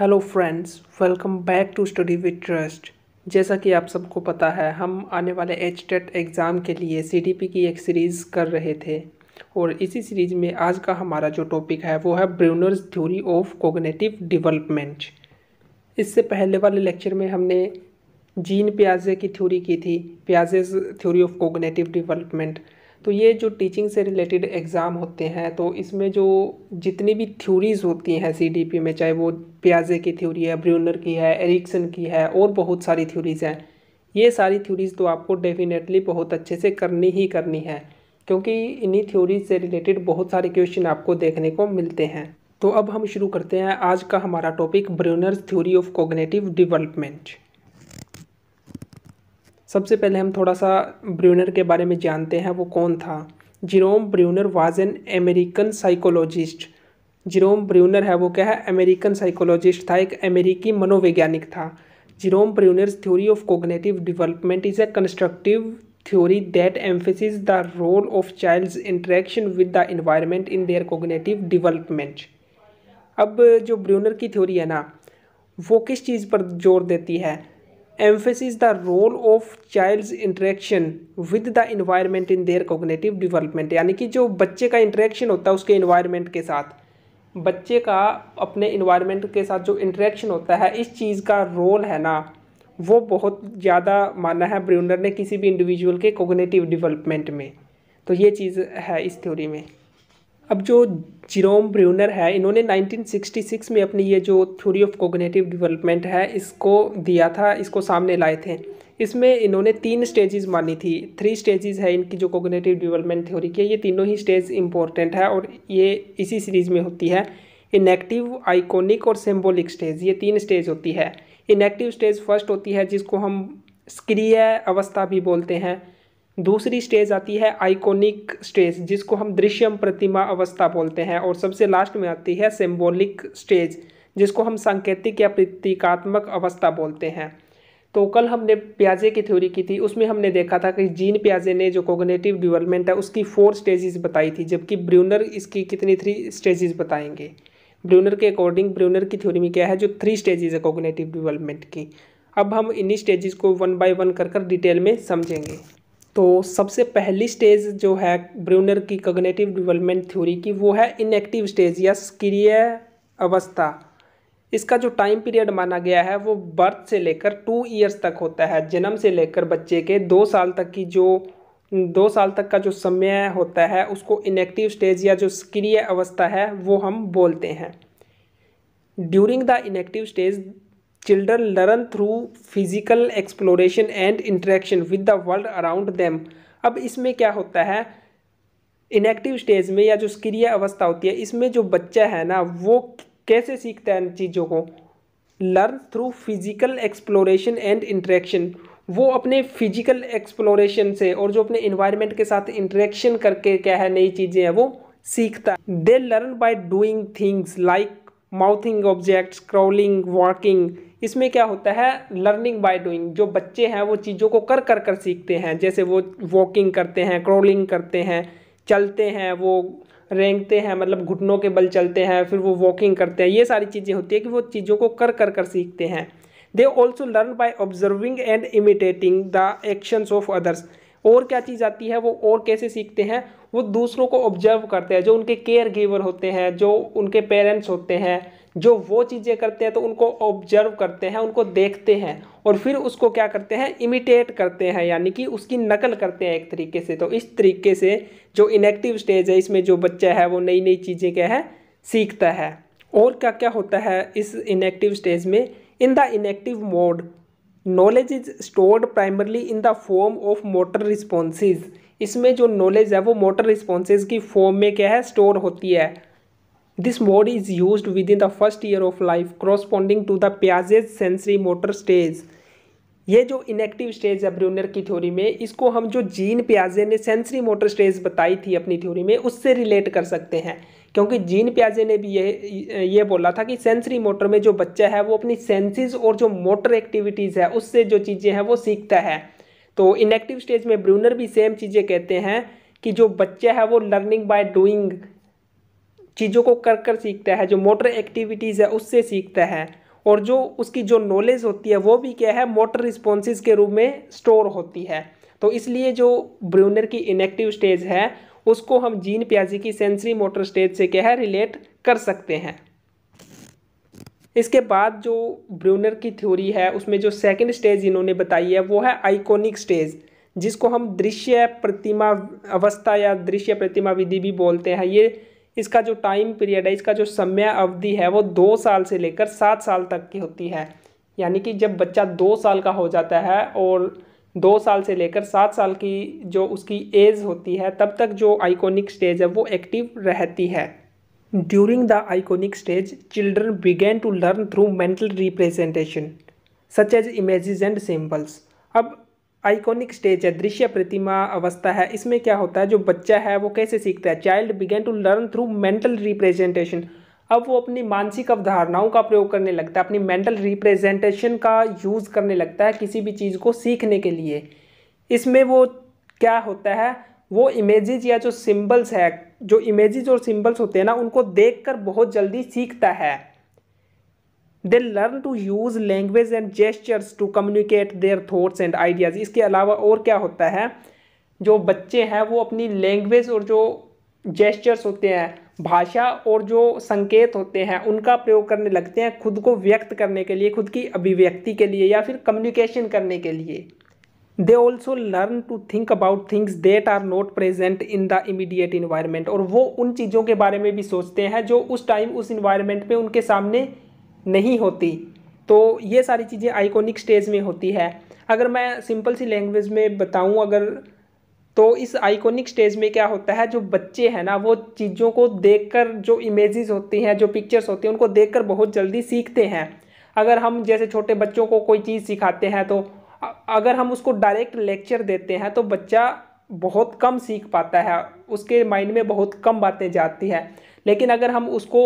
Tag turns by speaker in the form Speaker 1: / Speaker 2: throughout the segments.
Speaker 1: Hello friends welcome back to study with trust जैसा कि आप सबको पता है हम आने वाले एच टेट एग्ज़ाम के लिए सी की एक सीरीज़ कर रहे थे और इसी सीरीज़ में आज का हमारा जो टॉपिक है वो है Bruner's theory of cognitive development इससे पहले वाले लेक्चर में हमने जीन प्याजे की थ्योरी की थी Piaget's theory of cognitive development तो ये जो टीचिंग से रिलेटेड एग्ज़ाम होते हैं तो इसमें जो जितनी भी थ्योरीज़ होती हैं सीडीपी में चाहे वो प्याजे की थ्योरी है ब्रूनर की है एरिक्सन की है और बहुत सारी थ्योरीज़ हैं ये सारी थ्योरीज़ तो आपको डेफिनेटली बहुत अच्छे से करनी ही करनी है क्योंकि इन्हीं थ्योरीज से रिलेटेड बहुत सारे क्वेश्चन आपको देखने को मिलते हैं तो अब हम शुरू करते हैं आज का हमारा topic Bruner's theory of cognitive development सबसे पहले हम थोड़ा सा ब्र्यूनर के बारे में जानते हैं वो कौन था Jerome Bruner was an American psychologist Jerome Bruner है वो क्या है अमेरिकन साइकोलॉजिस्ट था एक अमेरिकी मनोवैज्ञानिक था Jerome Bruner theory of cognitive development is a constructive theory that emphasizes the role of child interaction with the environment in their cognitive development अब जो ब्र्यूनर की थ्योरी है ना वो किस चीज़ पर जोर देती है emphasis the role of child's interaction with the environment in their cognitive development यानी कि जो बच्चे का इंटरेक्शन होता है उसके इन्वायरमेंट के साथ बच्चे का अपने इन्वायरमेंट के साथ जो इंटरेक्शन होता है इस चीज़ का रोल है ना वो बहुत ज़्यादा माना है ब्रूनर ने किसी भी इंडिविजुअल के कोगनेटिव डिवलपमेंट में तो ये चीज़ है इस थ्योरी में अब जो जिरोम ब्रूनर है इन्होंने 1966 में अपनी ये जो थ्योरी ऑफ कोगनेटिव डेवलपमेंट है इसको दिया था इसको सामने लाए थे इसमें इन्होंने तीन स्टेजेस मानी थी थ्री स्टेजेस है इनकी जो कोगनेटिव डेवलपमेंट थ्योरी की ये तीनों ही स्टेज इंपॉर्टेंट है और ये इसी सीरीज में होती है इनेक्टिव आइकोनिक और सिम्बोलिक स्टेज ये तीन स्टेज होती है इनेक्टिव स्टेज फर्स्ट होती है जिसको हम स्क्रिय अवस्था भी बोलते हैं दूसरी स्टेज आती है आइकॉनिक स्टेज जिसको हम दृश्यम प्रतिमा अवस्था बोलते हैं और सबसे लास्ट में आती है सिम्बोलिक स्टेज जिसको हम सांकेतिक या प्रतीकात्मक अवस्था बोलते हैं तो कल हमने प्याजे की थ्योरी की थी उसमें हमने देखा था कि जीन प्याजे ने जो कोगनेटिव डिवेलपमेंट है उसकी फोर स्टेजेस बताई थी जबकि ब्र्यूनर इसकी कितनी थ्री स्टेजेस बताएंगे ब्र्यूनर के अकॉर्डिंग ब्र्यूनर की थ्योरी में क्या है जो थ्री स्टेजेस है कोगनेटिव डिवेलपमेंट की अब हम इन्हीं स्टेजेस को वन बाय वन कर कर डिटेल में समझेंगे तो सबसे पहली स्टेज जो है ब्रूनर की कग्नेटिव डेवलपमेंट थ्योरी की वो है इनएक्टिव स्टेज या सक्रिय अवस्था इसका जो टाइम पीरियड माना गया है वो बर्थ से लेकर टू ईयर्स तक होता है जन्म से लेकर बच्चे के दो साल तक की जो दो साल तक का जो समय होता है उसको इनएक्टिव स्टेज या जो सक्रिय अवस्था है वो हम बोलते हैं during the enactive stage children learn through physical exploration and interaction with the world around them अब इसमें क्या होता है इनएक्टिव स्टेज में या जो स्क्रिय अवस्था होती है इसमें जो बच्चा है ना वो कैसे सीखता है इन चीज़ों को learn through physical exploration and interaction वो अपने फिजिकल एक्सप्लोरेशन से और जो अपने इन्वायरमेंट के साथ इंट्रैक्शन करके क्या है नई चीज़ें हैं वो सीखता they learn by doing things like mouthing objects crawling walking इसमें क्या होता है लर्निंग बाय डूइंग जो बच्चे हैं वो चीज़ों को कर कर कर सीखते हैं जैसे वो वॉकिंग करते हैं क्रॉलिंग करते हैं चलते हैं वो रेंगते हैं मतलब घुटनों के बल चलते हैं फिर वो वॉकिंग करते हैं ये सारी चीज़ें होती है कि वो चीज़ों को कर कर कर सीखते हैं they also learn by observing and imitating the actions of others और क्या चीज़ आती है वो और कैसे सीखते हैं वो दूसरों को ऑब्जर्व करते हैं जो उनके केयर गिवर होते हैं जो उनके पेरेंट्स होते हैं जो वो चीज़ें करते हैं तो उनको ऑब्जर्व करते हैं उनको देखते हैं और फिर उसको क्या करते हैं इमिटेट करते हैं यानी कि उसकी नकल करते हैं एक तरीके से तो इस तरीके से जो इनेक्टिव स्टेज है इसमें जो बच्चा है वो नई नई चीज़ें क्या है सीखता है और क्या क्या होता है इस इनेक्टिव स्टेज में in the enactive mode knowledge is stored primarily in the form of motor responses इसमें जो नॉलेज है वो मोटर रिस्पॉन्सेज की फॉर्म में क्या है स्टोर होती है this mode is used within the first year of life corresponding to the Piaget's sensory motor stage ये जो इनएक्टिव स्टेज है ब्रूनर की थ्योरी में इसको हम जो जीन प्याजे ने सेंसरी मोटर स्टेज बताई थी अपनी थ्योरी में उससे रिलेट कर सकते हैं क्योंकि जीन प्याजे ने भी ये ये बोला था कि सेंसरी मोटर में जो बच्चा है वो अपनी सेंसेस और जो मोटर एक्टिविटीज़ है उससे जो चीज़ें हैं वो सीखता है तो इनएक्टिव स्टेज में ब्रूनर भी सेम चीज़ें कहते हैं कि जो बच्चा है वो लर्निंग बाय डूइंग चीज़ों को कर कर सीखता है जो मोटर एक्टिविटीज़ है उससे सीखता है और जो उसकी जो नॉलेज होती है वो भी क्या है मोटर रिस्पॉन्स के रूप में स्टोर होती है तो इसलिए जो ब्रूनर की इनएक्टिव स्टेज है उसको हम जीन प्याजी की सेंसरी मोटर स्टेज से क्या है रिलेट कर सकते हैं इसके बाद जो ब्रूनर की थ्योरी है उसमें जो सेकंड स्टेज इन्होंने बताई है वो है आइकॉनिक स्टेज जिसको हम दृश्य प्रतिमा अवस्था या दृश्य प्रतिमा विधि भी बोलते हैं ये इसका जो टाइम पीरियड है इसका जो समय अवधि है वो दो साल से लेकर सात साल तक की होती है यानी कि जब बच्चा दो साल का हो जाता है और दो साल से लेकर सात साल की जो उसकी एज होती है तब तक जो आइकॉनिक स्टेज है वो एक्टिव रहती है During the iconic stage, children began to learn through mental representation, such as images and symbols. अब आइकॉनिक स्टेज है दृश्य प्रतिमा अवस्था है इसमें क्या होता है जो बच्चा है वो कैसे सीखता है child begins to learn through mental representation अब वो अपनी मानसिक अवधारणाओं का प्रयोग करने लगता है अपनी मेंटल रिप्रेजेंटेशन का यूज़ करने लगता है किसी भी चीज़ को सीखने के लिए इसमें वो क्या होता है वो इमेजेज या जो सिम्बल्स है जो इमेजेस और सिम्बल्स होते हैं ना उनको देखकर बहुत जल्दी सीखता है they learn to use language and gestures to communicate their thoughts and ideas इसके अलावा और क्या होता है जो बच्चे हैं वो अपनी लैंग्वेज और जो जेस्चर्स होते हैं भाषा और जो संकेत होते हैं उनका प्रयोग करने लगते हैं खुद को व्यक्त करने के लिए खुद की अभिव्यक्ति के लिए या फिर कम्युनिकेशन करने के लिए they also learn to think about things that are not present in the immediate environment और वो उन चीज़ों के बारे में भी सोचते हैं जो उस टाइम उस इन्वायरमेंट में उनके सामने नहीं होती तो ये सारी चीज़ें आइकोनिक स्टेज में होती है अगर मैं सिंपल सी लैंग्वेज में बताऊँ अगर तो इस आइकोनिक स्टेज में क्या होता है जो बच्चे हैं ना वो चीज़ों को देखकर जो इमेजेस होती हैं जो पिक्चर्स होती हैं उनको देखकर बहुत जल्दी सीखते हैं अगर हम जैसे छोटे बच्चों को कोई चीज़ सिखाते हैं तो अगर हम उसको डायरेक्ट लेक्चर देते हैं तो बच्चा बहुत कम सीख पाता है उसके माइंड में बहुत कम बातें जाती है लेकिन अगर हम उसको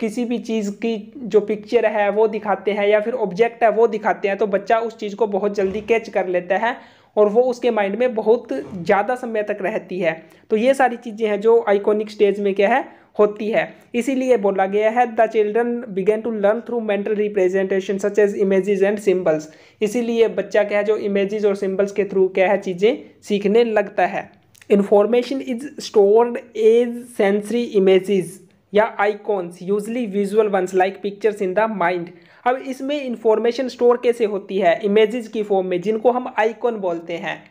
Speaker 1: किसी भी चीज़ की जो पिक्चर है वो दिखाते हैं या फिर ऑब्जेक्ट है वो दिखाते हैं तो बच्चा उस चीज़ को बहुत जल्दी कैच कर लेता है और वो उसके माइंड में बहुत ज़्यादा समय तक रहती है तो ये सारी चीज़ें हैं जो आइकॉनिक स्टेज में क्या है होती है इसीलिए बोला गया है the children begin to learn through mental representation such as images and symbols इसीलिए बच्चा क्या है जो इमेजेस और सिम्बल्स के थ्रू क्या है चीज़ें सीखने लगता है information is stored as sensory images या icons usually visual ones like pictures in the mind अब इसमें इंफॉर्मेशन स्टोर कैसे होती है इमेजेस की फॉर्म में जिनको हम आइकॉन बोलते हैं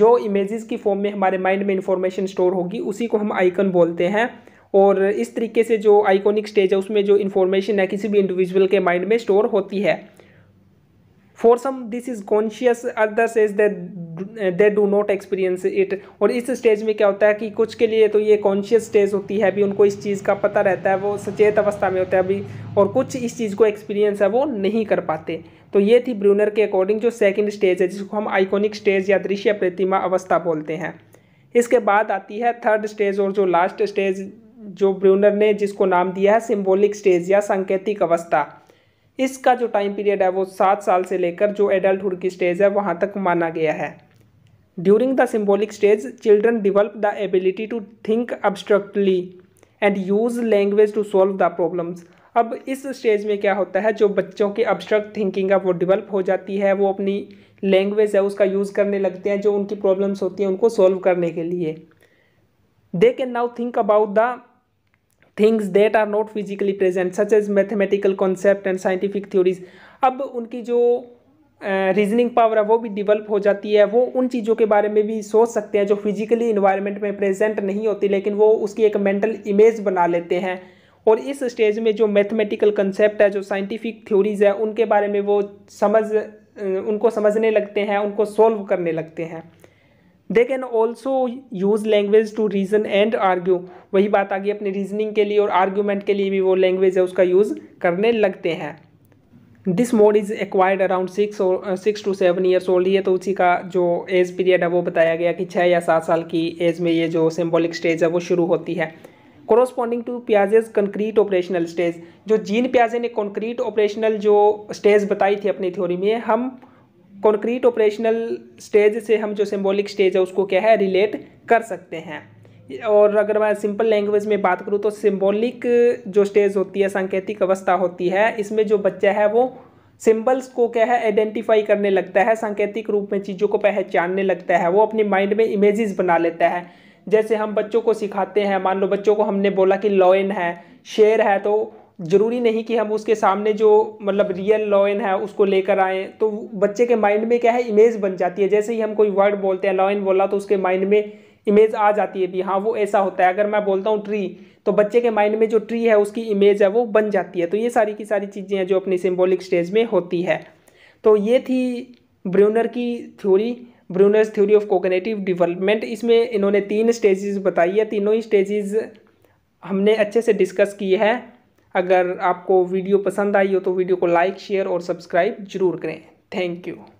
Speaker 1: जो इमेजेस की फॉर्म में हमारे माइंड में इंफॉर्मेशन स्टोर होगी उसी को हम आइकन बोलते हैं और इस तरीके से जो आइकॉनिक स्टेज है उसमें जो इन्फॉर्मेशन है किसी भी इंडिविजुअल के माइंड में स्टोर होती है for some this is conscious others is they do not experience it और इस स्टेज में क्या होता है कि कुछ के लिए तो ये कॉन्शियस स्टेज होती है अभी उनको इस चीज़ का पता रहता है वो सचेत अवस्था में होता है अभी और कुछ इस चीज़ को एक्सपीरियंस है वो नहीं कर पाते तो ये थी ब्रूनर के अकॉर्डिंग जो सेकेंड स्टेज है जिसको हम आइकॉनिक स्टेज या दृश्य प्रतिमा अवस्था बोलते हैं इसके बाद आती है थर्ड स्टेज और जो लास्ट स्टेज जो ब्रूनर ने जिसको नाम दिया है सिम्बोलिक स्टेज या सांकेतिक अवस्था इसका जो टाइम पीरियड है वो सात साल से लेकर जो एडल्टहुड की स्टेज है वहाँ तक माना गया है during the symbolic stage children develop the ability to think abstractly and use language to solve the problems अब इस स्टेज में क्या होता है जो बच्चों की अब्स्ट्रक्ट थिंकिंग है वो डिवेल्प हो जाती है वो अपनी लैंग्वेज है उसका यूज़ करने लगते हैं जो उनकी प्रॉब्लम्स होती हैं उनको सॉल्व करने के लिए they can now think about the things that are not physically present such as mathematical concept and scientific theories अब उनकी जो रीजनिंग uh, पावर है वो भी डिवेल्प हो जाती है वो उन चीज़ों के बारे में भी सोच सकते हैं जो फिजिकली इन्वायरमेंट में प्रेजेंट नहीं होती लेकिन वो उसकी एक मेंटल इमेज बना लेते हैं और इस स्टेज में जो मैथमेटिकल कंसेप्ट है जो साइंटिफिक थ्योरीज है उनके बारे में वो समझ उनको समझने लगते हैं उनको सॉल्व करने लगते हैं they can also use language to reason and argue वही बात आ गई अपने रीजनिंग के लिए और आर्ग्यूमेंट के लिए भी वो लैंग्वेज है उसका यूज़ करने लगते हैं this mode is acquired around six और six to seven years old ये तो उसी का जो एज पीरियड है वो बताया गया कि छः या सात साल की एज में ये जो सिम्बॉलिक स्टेज है वो शुरू होती है corresponding to Piaget's concrete operational stage जो जीन प्याजे ने कंक्रीट ऑपरेशनल जो स्टेज बताई थी अपनी थ्योरी में हम कॉन्क्रीट ऑपरेशनल स्टेज से हम जो सिम्बोलिक स्टेज है उसको क्या है रिलेट कर सकते हैं और अगर मैं सिंपल लैंग्वेज में बात करूँ तो सिम्बोलिक जो स्टेज होती है सांकेतिक अवस्था होती है इसमें जो बच्चा है वो सिंबल्स को क्या है आइडेंटिफाई करने लगता है सांकेतिक रूप में चीज़ों को पहचानने लगता है वो अपने माइंड में इमेजेस बना लेता है जैसे हम बच्चों को सिखाते हैं मान लो बच्चों को हमने बोला कि लॉइन है शेर है तो ज़रूरी नहीं कि हम उसके सामने जो मतलब रियल लॉयन है उसको लेकर आए तो बच्चे के माइंड में क्या है इमेज बन जाती है जैसे ही हम कोई वर्ड बोलते हैं लॉयन बोला तो उसके माइंड में इमेज आ जाती है भी हाँ वो ऐसा होता है अगर मैं बोलता हूँ ट्री तो बच्चे के माइंड में जो ट्री है उसकी इमेज है वो बन जाती है तो ये सारी की सारी चीज़ें हैं जो अपनी सिम्बोलिक स्टेज में होती है तो ये थी ब्रूनर की theory Bruner's theory of cognitive development इसमें इन्होंने तीन स्टेजेस बताई है तीनों ही स्टेजेस हमने अच्छे से डिस्कस की है अगर आपको वीडियो पसंद आई हो तो वीडियो को लाइक शेयर और सब्सक्राइब जरूर करें थैंक यू